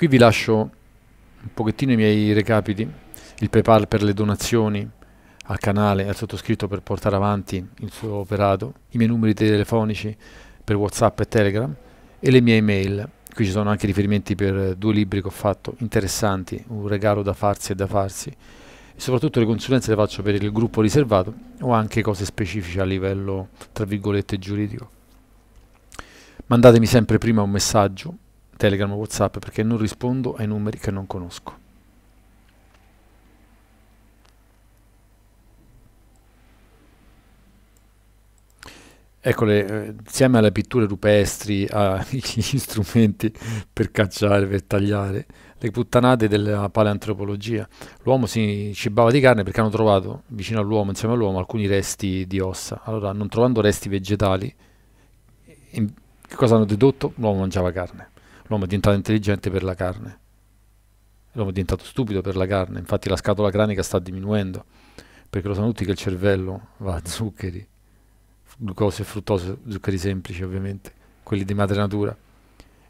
Qui vi lascio un pochettino i miei recapiti, il PayPal per le donazioni al canale, al sottoscritto per portare avanti il suo operato, i miei numeri telefonici per WhatsApp e Telegram e le mie email. Qui ci sono anche riferimenti per due libri che ho fatto, interessanti, un regalo da farsi e da farsi. E soprattutto le consulenze le faccio per il gruppo riservato o anche cose specifiche a livello, tra virgolette, giuridico. Mandatemi sempre prima un messaggio Telegram o WhatsApp perché non rispondo ai numeri che non conosco. Eccole, eh, insieme alle pitture rupestri, agli strumenti per cacciare, per tagliare, le puttanate della paleantropologia. L'uomo si cibava di carne perché hanno trovato, vicino all'uomo, insieme all'uomo, alcuni resti di ossa. Allora, non trovando resti vegetali, che cosa hanno dedotto? L'uomo mangiava carne. L'uomo è diventato intelligente per la carne. L'uomo è diventato stupido per la carne. Infatti la scatola cranica sta diminuendo, perché lo sanno tutti che il cervello va a zuccheri, Glucose, e fruttosio, zuccheri semplici ovviamente, quelli di madre natura.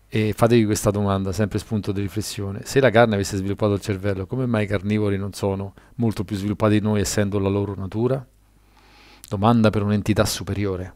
E fatevi questa domanda, sempre spunto di riflessione. Se la carne avesse sviluppato il cervello, come mai i carnivori non sono molto più sviluppati di noi essendo la loro natura? Domanda per un'entità superiore.